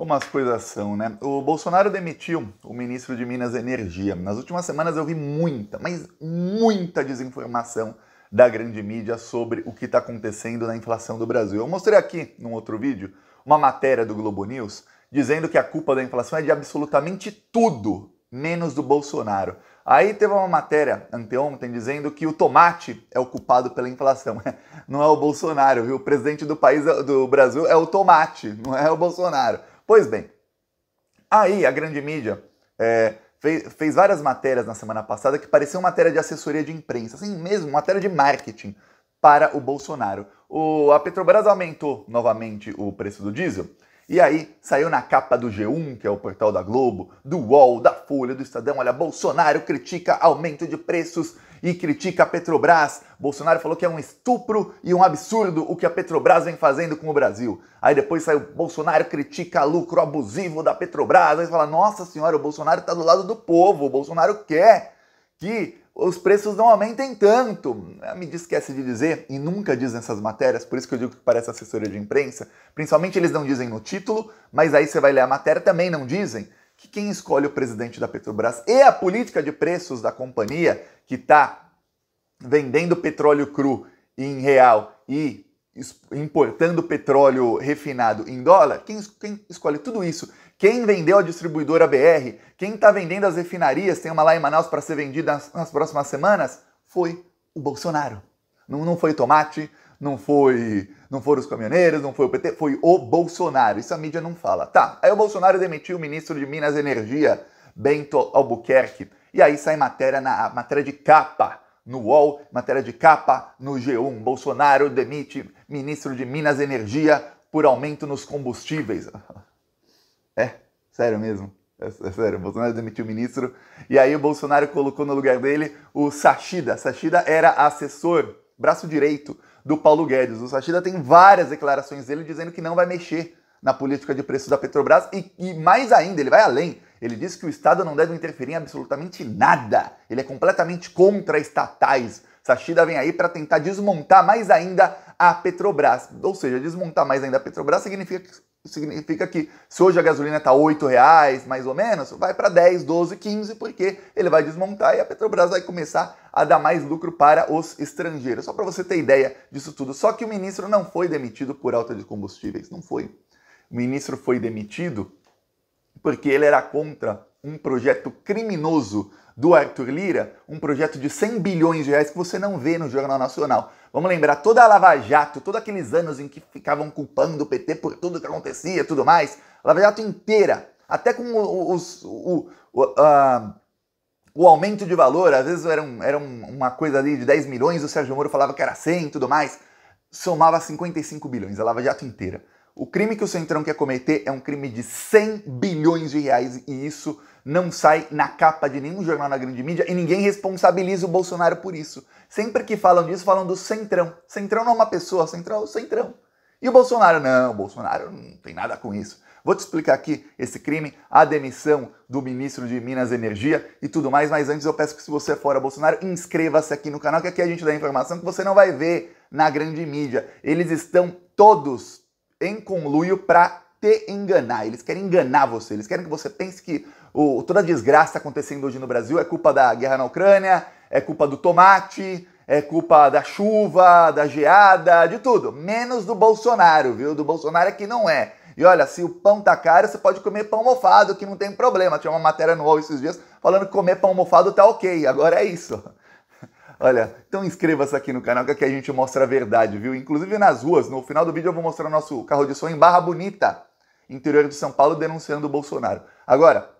Como as coisas são, né? O Bolsonaro demitiu o ministro de Minas e Energia. Nas últimas semanas eu vi muita, mas muita desinformação da grande mídia sobre o que está acontecendo na inflação do Brasil. Eu mostrei aqui, num outro vídeo, uma matéria do Globo News dizendo que a culpa da inflação é de absolutamente tudo, menos do Bolsonaro. Aí teve uma matéria anteontem dizendo que o tomate é o culpado pela inflação. Não é o Bolsonaro, viu? O presidente do país é, do Brasil é o tomate, não é o Bolsonaro. Pois bem, aí a grande mídia é, fez, fez, várias matérias na semana passada que pareciam matéria de assessoria de imprensa, assim mesmo, matéria de marketing para o Bolsonaro. O, a Petrobras aumentou novamente o preço do diesel. E aí saiu na capa do G1, que é o portal da Globo, do UOL, da Folha, do Estadão, olha, Bolsonaro critica aumento de preços e critica a Petrobras. Bolsonaro falou que é um estupro e um absurdo o que a Petrobras vem fazendo com o Brasil. Aí depois saiu Bolsonaro critica lucro abusivo da Petrobras. Aí fala: "Nossa senhora, o Bolsonaro está do lado do povo. O Bolsonaro quer que os preços não aumentem tanto. Ah, me esquece de dizer, e nunca diz nessas matérias, por isso que eu digo que parece assessoria de imprensa. Principalmente eles não dizem no título, mas aí você vai ler a matéria também não dizem que quem escolhe o presidente da Petrobras e a política de preços da companhia que está vendendo petróleo cru em real e importando petróleo refinado em dólar, quem, quem escolhe tudo isso? Quem vendeu a distribuidora BR? Quem está vendendo as refinarias? Tem uma lá em Manaus para ser vendida nas, nas próximas semanas? Foi o Bolsonaro. Não, não foi o Tomate, não foi, não foram os caminhoneiros, não foi o PT, foi o Bolsonaro. Isso a mídia não fala. Tá, aí o Bolsonaro demitiu o ministro de Minas e Energia, Bento Albuquerque. E aí sai matéria na matéria de capa no UOL, matéria de capa no G1. Bolsonaro demite ministro de Minas e Energia por aumento nos combustíveis. É, sério mesmo. É, é sério, o Bolsonaro demitiu o ministro. E aí o Bolsonaro colocou no lugar dele o Sachida. Sachida era assessor, braço direito do Paulo Guedes. O Sachida tem várias declarações dele dizendo que não vai mexer na política de preços da Petrobras e, e mais ainda, ele vai além. Ele diz que o Estado não deve interferir em absolutamente nada. Ele é completamente contra estatais. Sachida vem aí para tentar desmontar mais ainda a Petrobras. Ou seja, desmontar mais ainda a Petrobras significa significa que se hoje a gasolina está R$ reais mais ou menos, vai para 10, 12, 15, porque ele vai desmontar e a Petrobras vai começar a dar mais lucro para os estrangeiros. Só para você ter ideia disso tudo. Só que o ministro não foi demitido por alta de combustíveis, não foi. O ministro foi demitido porque ele era contra um projeto criminoso do Arthur Lira, um projeto de 100 bilhões de reais que você não vê no Jornal Nacional. Vamos lembrar toda a Lava Jato, todos aqueles anos em que ficavam culpando o PT por tudo que acontecia tudo mais. Lava Jato inteira, até com os, o, o, o, aumento de valor, às vezes era, um, era uma coisa ali de 10 milhões, o Sérgio Moro falava que era 100 e tudo mais. Somava 55 bilhões, a Lava Jato inteira. O crime que o Centrão quer cometer é um crime de 100 bilhões de reais e isso não sai na capa de nenhum jornal na grande mídia e ninguém responsabiliza o Bolsonaro por isso. Sempre que falam disso, falam do Centrão. Centrão não é uma pessoa, Centrão é o Centrão. E o Bolsonaro? Não, o Bolsonaro não tem nada com isso. Vou te explicar aqui esse crime, a demissão do ministro de Minas e Energia e tudo mais, mas antes eu peço que se você é for a Bolsonaro, inscreva-se aqui no canal, que aqui a gente dá informação que você não vai ver na grande mídia. Eles estão todos em conluio para te enganar. Eles querem enganar você. Eles querem que você pense que o, toda a desgraça tá acontecendo hoje no Brasil é culpa da guerra na Ucrânia, é culpa do tomate, é culpa da chuva, da geada, de tudo. Menos do Bolsonaro, viu? Do Bolsonaro é que não é. E olha, se o pão tá caro, você pode comer pão mofado, que não tem problema. Tinha uma matéria no UOL esses dias falando que comer pão mofado tá ok. Agora é isso. Olha, então inscreva-se aqui no canal que aqui a gente mostra a verdade, viu? Inclusive nas ruas, no final do vídeo eu vou mostrar o nosso carro de som em Barra Bonita interior de São Paulo denunciando o Bolsonaro. Agora,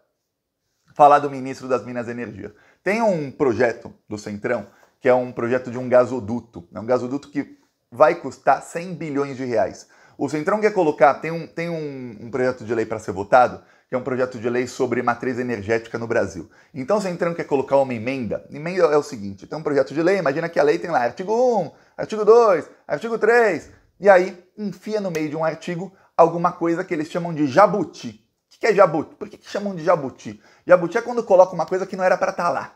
falar do ministro das Minas e Energia. Tem um projeto do Centrão, que é um projeto de um gasoduto, é um gasoduto que vai custar 100 bilhões de reais. O Centrão quer colocar, tem um, tem um, um projeto de lei para ser votado, que é um projeto de lei sobre matriz energética no Brasil. Então o Centrão quer colocar uma emenda. Emenda é o seguinte: tem um projeto de lei, imagina que a lei tem lá artigo 1, artigo 2, artigo 3, e aí enfia no meio de um artigo alguma coisa que eles chamam de jabuti. O que é jabuti? Por que, que chamam de jabuti? Jabuti é quando coloca uma coisa que não era para estar tá lá.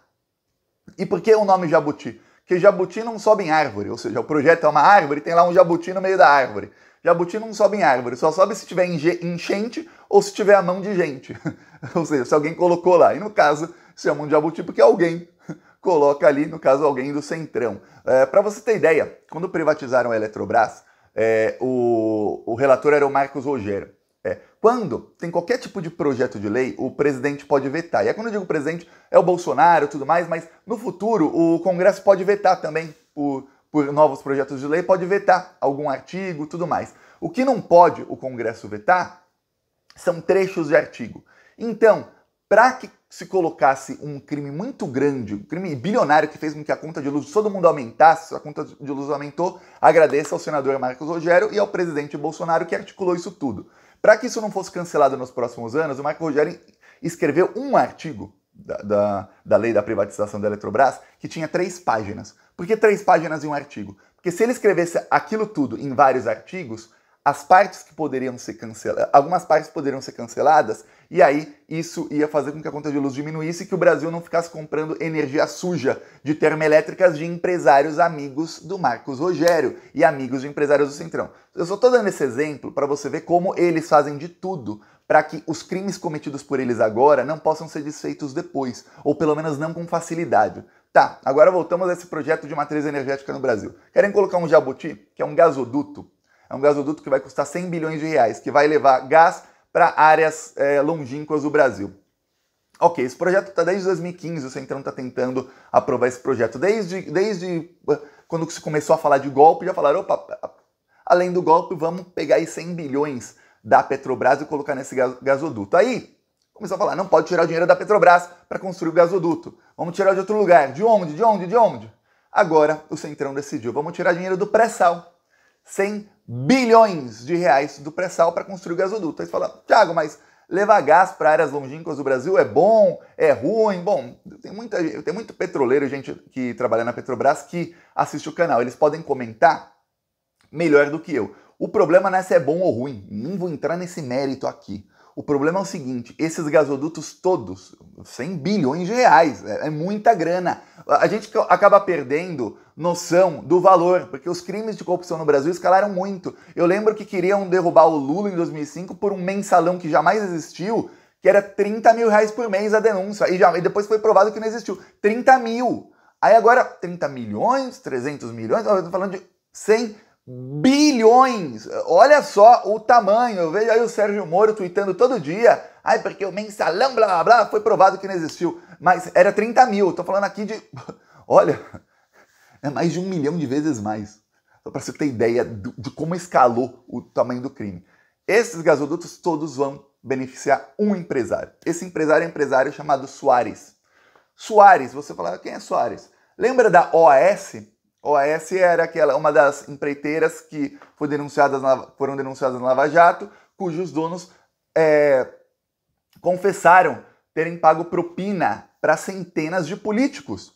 E por que o nome jabuti? Porque jabuti não sobe em árvore, ou seja, o projeto é uma árvore e tem lá um jabuti no meio da árvore. Jabuti não sobe em árvore, só sobe se tiver enchente ou se tiver a mão de gente. ou seja, se alguém colocou lá. E no caso, chamam de jabuti porque alguém coloca ali, no caso, alguém do centrão. É, para você ter ideia, quando privatizaram a Eletrobras, é, o, o relator era o Marcos Rogério. É, quando tem qualquer tipo de projeto de lei, o presidente pode vetar. E é quando eu digo presidente, é o Bolsonaro e tudo mais, mas no futuro o Congresso pode vetar também por, por novos projetos de lei, pode vetar algum artigo tudo mais. O que não pode o Congresso vetar são trechos de artigo. Então, para que se colocasse um crime muito grande, um crime bilionário que fez com que a conta de luz de todo mundo aumentasse, a conta de luz aumentou, agradeça ao senador Marcos Rogério e ao presidente Bolsonaro que articulou isso tudo. Para que isso não fosse cancelado nos próximos anos, o Marcos Rogério escreveu um artigo da, da, da lei da privatização da Eletrobras que tinha três páginas. Por que três páginas e um artigo? Porque se ele escrevesse aquilo tudo em vários artigos, as partes que poderiam ser canceladas, algumas partes poderiam ser canceladas, e aí isso ia fazer com que a conta de luz diminuísse e que o Brasil não ficasse comprando energia suja de termoelétricas de empresários amigos do Marcos Rogério e amigos de empresários do Centrão. Eu só estou dando esse exemplo para você ver como eles fazem de tudo para que os crimes cometidos por eles agora não possam ser desfeitos depois, ou pelo menos não com facilidade. Tá, agora voltamos a esse projeto de matriz energética no Brasil. Querem colocar um jabuti, que é um gasoduto, é um gasoduto que vai custar 100 bilhões de reais, que vai levar gás para áreas é, longínquas do Brasil. Ok, esse projeto está desde 2015, o Centrão está tentando aprovar esse projeto. Desde, desde ah, quando se começou a falar de golpe, já falaram, opa, além do golpe, vamos pegar aí 100 bilhões da Petrobras e colocar nesse gasoduto. Aí, começou a falar, não pode tirar o dinheiro da Petrobras para construir o gasoduto. Vamos tirar de outro lugar. De onde? De onde? De onde? Agora, o Centrão decidiu, vamos tirar dinheiro do pré-sal. 100 bilhões de reais do pré-sal para construir o gasoduto. Aí você fala, Thiago, mas levar gás para áreas longínquas do Brasil é bom, é ruim? Bom, tem, muita, tem muito petroleiro, gente que trabalha na Petrobras, que assiste o canal. Eles podem comentar melhor do que eu. O problema não é se é bom ou ruim, nem vou entrar nesse mérito aqui. O problema é o seguinte: esses gasodutos todos, 100 bilhões de reais, é, é muita grana. A gente acaba perdendo noção do valor, porque os crimes de corrupção no Brasil escalaram muito. Eu lembro que queriam derrubar o Lula em 2005 por um mensalão que jamais existiu, que era 30 mil reais por mês a denúncia. E, já, e depois foi provado que não existiu. 30 mil! Aí agora, 30 milhões, 300 milhões, eu tô falando de 100 bilhões. Olha só o tamanho. Eu vejo aí o Sérgio Moro tweetando todo dia. Ai, porque o mensalão, blá blá blá, foi provado que não existiu. Mas era 30 mil. Tô falando aqui de. Olha, é mais de um milhão de vezes mais. Só para você ter ideia do, de como escalou o tamanho do crime. Esses gasodutos todos vão beneficiar um empresário. Esse empresário é um empresário chamado Soares. Soares, você fala, ah, quem é Soares? Lembra da OAS? OAS era aquela uma das empreiteiras que foi denunciadas na, foram denunciadas na Lava Jato, cujos donos é, confessaram terem pago propina para centenas de políticos.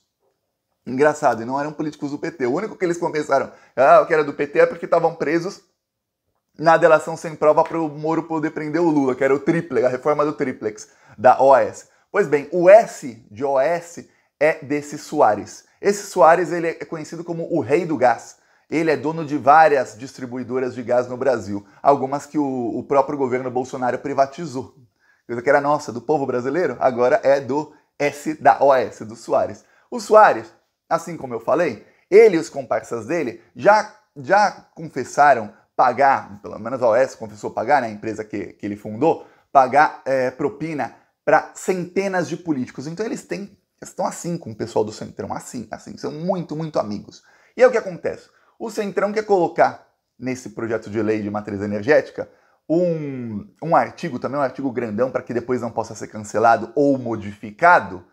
Engraçado, e não eram políticos do PT. O único que eles confessaram ah, que era do PT é porque estavam presos na delação sem prova para o Moro poder prender o Lula, que era o triplex, a reforma do triplex da OAS. Pois bem, o S de OAS é desse Soares. Esse Soares ele é conhecido como o rei do gás. Ele é dono de várias distribuidoras de gás no Brasil, algumas que o, o próprio governo Bolsonaro privatizou. Coisa que era nossa, do povo brasileiro, agora é do S da OS, do Soares. O Soares, assim como eu falei, ele e os comparsas dele já, já confessaram pagar, pelo menos a OS confessou pagar, né, a empresa que, que ele fundou, pagar é, propina para centenas de políticos. Então eles têm eles estão assim com o pessoal do Centrão, assim, assim, são muito, muito amigos. E aí o que acontece? O Centrão quer colocar nesse projeto de lei de matriz energética um, um artigo, também um artigo grandão, para que depois não possa ser cancelado ou modificado,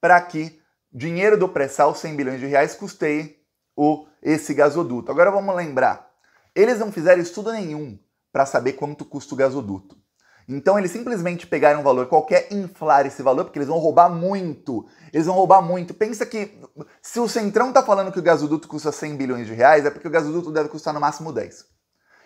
para que dinheiro do pré-sal, 100 bilhões de reais, custeie o, esse gasoduto. Agora vamos lembrar, eles não fizeram estudo nenhum para saber quanto custa o gasoduto. Então eles simplesmente pegarem um valor qualquer, inflar esse valor, porque eles vão roubar muito. Eles vão roubar muito. Pensa que se o Centrão tá falando que o gasoduto custa 100 bilhões de reais, é porque o gasoduto deve custar no máximo 10.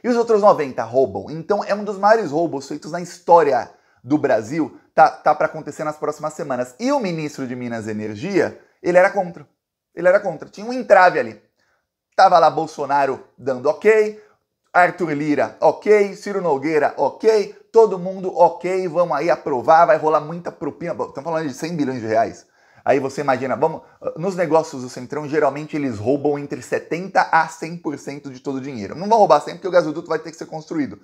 E os outros 90 roubam. Então é um dos maiores roubos feitos na história do Brasil. Tá, tá para acontecer nas próximas semanas. E o ministro de Minas e Energia, ele era contra. Ele era contra. Tinha um entrave ali. Tava lá Bolsonaro dando ok, Arthur Lira, ok. Ciro Nogueira, ok todo mundo, ok, vamos aí aprovar, vai rolar muita propina. Estamos falando de 100 bilhões de reais. Aí você imagina, vamos, ah, nos negócios do Centrão, geralmente eles roubam entre 70 a 100% de todo o dinheiro. Não vão roubar sempre porque o gasoduto vai ter que ser construído.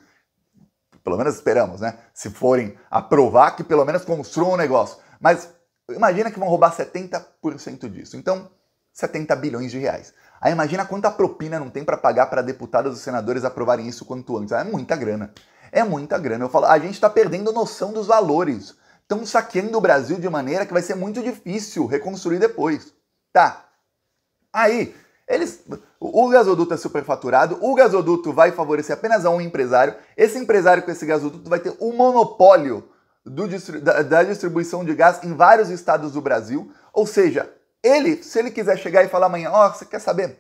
Pelo menos esperamos, né? Se forem aprovar que pelo menos construam o negócio. Mas imagina que vão roubar 70% disso. Então, 70 bilhões de reais. Aí imagina quanta propina não tem para pagar para deputados e senadores aprovarem isso quanto antes. É muita grana. É muita grana. Eu falo, a gente está perdendo noção dos valores. Estão saqueando o Brasil de maneira que vai ser muito difícil reconstruir depois. Tá. Aí, eles. O gasoduto é superfaturado, o gasoduto vai favorecer apenas a um empresário. Esse empresário com esse gasoduto vai ter o um monopólio do, da, da distribuição de gás em vários estados do Brasil. Ou seja, ele, se ele quiser chegar e falar amanhã, ó, oh, você quer saber?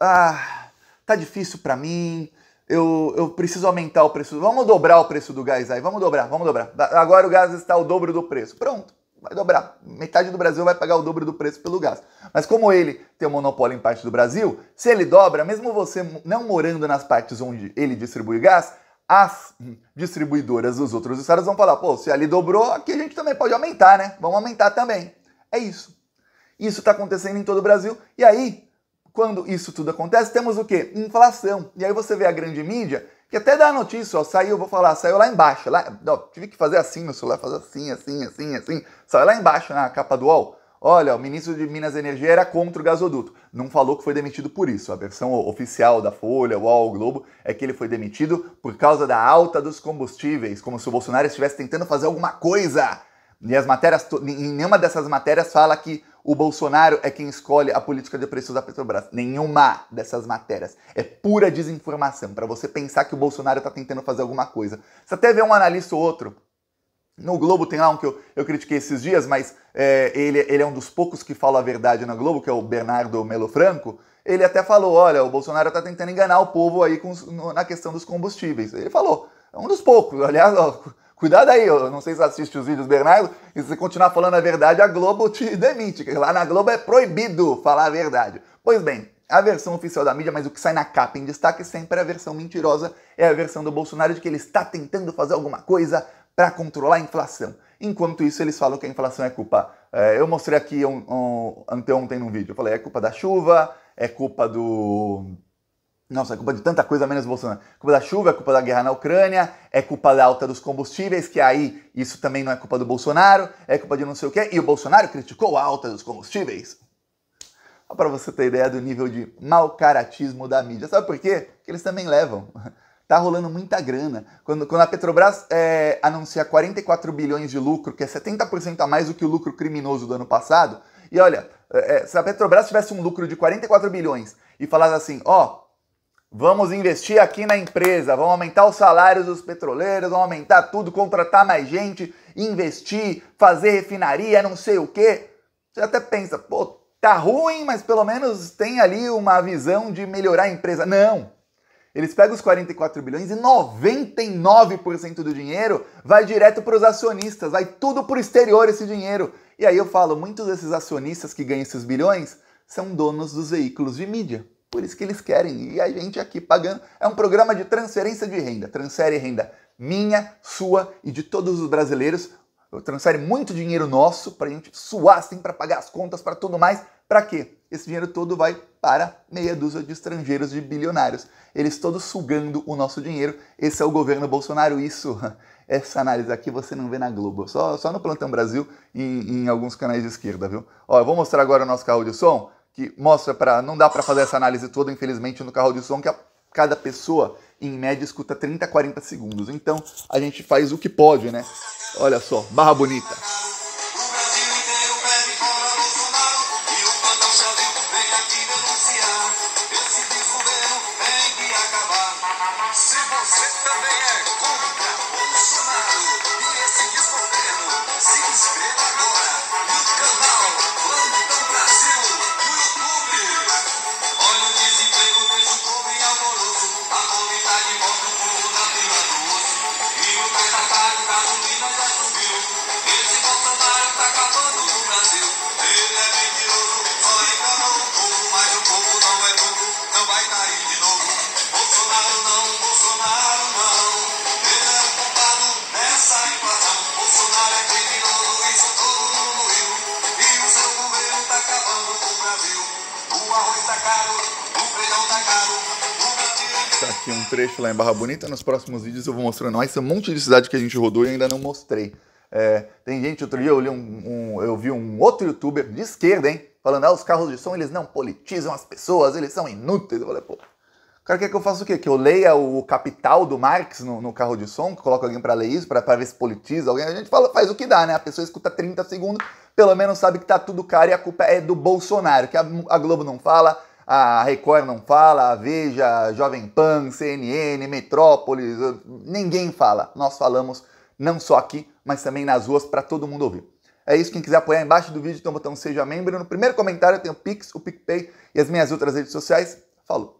Ah, tá difícil para mim, eu, eu preciso aumentar o preço. Vamos dobrar o preço do gás aí, vamos dobrar, vamos dobrar. Agora o gás está o dobro do preço. Pronto, vai dobrar. Metade do Brasil vai pagar o dobro do preço pelo gás. Mas como ele tem o um monopólio em parte do Brasil, se ele dobra, mesmo você não morando nas partes onde ele distribui gás, as distribuidoras dos outros estados vão falar: pô, se ali dobrou, aqui a gente também pode aumentar, né? Vamos aumentar também. É isso. Isso está acontecendo em todo o Brasil. E aí, quando isso tudo acontece, temos o quê? Inflação. E aí você vê a grande mídia, que até dá a notícia, ó, saiu, vou falar, saiu lá embaixo, lá, ó, tive que fazer assim no celular, fazer assim, assim, assim, assim, saiu lá embaixo na capa do UOL. Olha, o ministro de Minas e Energia era contra o gasoduto. Não falou que foi demitido por isso. A versão oficial da Folha, UOL, Globo, é que ele foi demitido por causa da alta dos combustíveis, como se o Bolsonaro estivesse tentando fazer alguma coisa. E as matérias, nenhuma dessas matérias fala que o Bolsonaro é quem escolhe a política de preços da Petrobras. Nenhuma dessas matérias. É pura desinformação. Para você pensar que o Bolsonaro está tentando fazer alguma coisa. Você até vê um analista ou outro. No Globo tem lá um que eu, eu critiquei esses dias, mas é, ele, ele é um dos poucos que fala a verdade na Globo, que é o Bernardo Melo Franco. Ele até falou: olha, o Bolsonaro está tentando enganar o povo aí com, no, na questão dos combustíveis. Ele falou. É um dos poucos, aliás, ó, Cuidado aí, eu não sei se assiste os vídeos, Bernardo, e se continuar falando a verdade, a Globo te demite, que lá na Globo é proibido falar a verdade. Pois bem, a versão oficial da mídia, mas o que sai na capa em destaque sempre é a versão mentirosa, é a versão do Bolsonaro de que ele está tentando fazer alguma coisa para controlar a inflação. Enquanto isso, eles falam que a inflação é culpa. É, eu mostrei aqui um, um, anteontem num vídeo. Eu falei, é culpa da chuva, é culpa do nossa, é culpa de tanta coisa menos Bolsonaro. É culpa da chuva, é culpa da guerra na Ucrânia, é culpa da alta dos combustíveis, que aí isso também não é culpa do Bolsonaro, é culpa de não sei o quê. E o Bolsonaro criticou a alta dos combustíveis. Só para você ter ideia do nível de malcaratismo da mídia. Sabe por quê? Porque eles também levam. Tá rolando muita grana. Quando, quando a Petrobras é, anuncia 44 bilhões de lucro, que é 70% a mais do que o lucro criminoso do ano passado, e olha, é, é se a Petrobras tivesse um lucro de 44 bilhões e falasse assim, ó, Vamos investir aqui na empresa, vamos aumentar os salários dos petroleiros, vamos aumentar tudo, contratar mais gente, investir, fazer refinaria, não sei o quê. Você até pensa, pô, tá ruim, mas pelo menos tem ali uma visão de melhorar a empresa. Não. Eles pegam os 44 bilhões e 99% do dinheiro vai direto para os acionistas, vai tudo para o exterior esse dinheiro. E aí eu falo, muitos desses acionistas que ganham esses bilhões são donos dos veículos de mídia. Por isso que eles querem. E a gente aqui pagando. É um programa de transferência de renda. Transfere renda minha, sua e de todos os brasileiros. Transfere muito dinheiro nosso para a gente suar assim, para pagar as contas, para tudo mais. Para quê? Esse dinheiro todo vai para meia dúzia de estrangeiros, de bilionários. Eles todos sugando o nosso dinheiro. Esse é o governo Bolsonaro. Isso, essa análise aqui você não vê na Globo. Só, só no Plantão Brasil e em, em alguns canais de esquerda, viu? Ó, eu vou mostrar agora o nosso carro de som que mostra para não dá para fazer essa análise toda, infelizmente, no carro de som que a, cada pessoa em média escuta 30 a 40 segundos. Então, a gente faz o que pode, né? Olha só, barra bonita. aqui um trecho lá em Barra Bonita. Nos próximos vídeos eu vou mostrando mais um monte de cidade que a gente rodou e ainda não mostrei. É, tem gente, outro dia eu, li um, um, eu vi um outro youtuber de esquerda, hein? Falando, ah, os carros de som eles não politizam as pessoas, eles são inúteis. Eu falei, pô, o cara quer que eu faça o quê? Que eu leia o Capital do Marx no, no carro de som, que coloca alguém para ler isso, para ver se politiza alguém. A gente fala, faz o que dá, né? A pessoa escuta 30 segundos, pelo menos sabe que tá tudo caro e a culpa é do Bolsonaro, que a, a Globo não fala, a Record não fala, a Veja, Jovem Pan, CNN, Metrópolis, ninguém fala. Nós falamos não só aqui, mas também nas ruas para todo mundo ouvir. É isso, quem quiser apoiar embaixo do vídeo tem o botão Seja Membro. No primeiro comentário tem o Pix, o PicPay e as minhas outras redes sociais. Falou!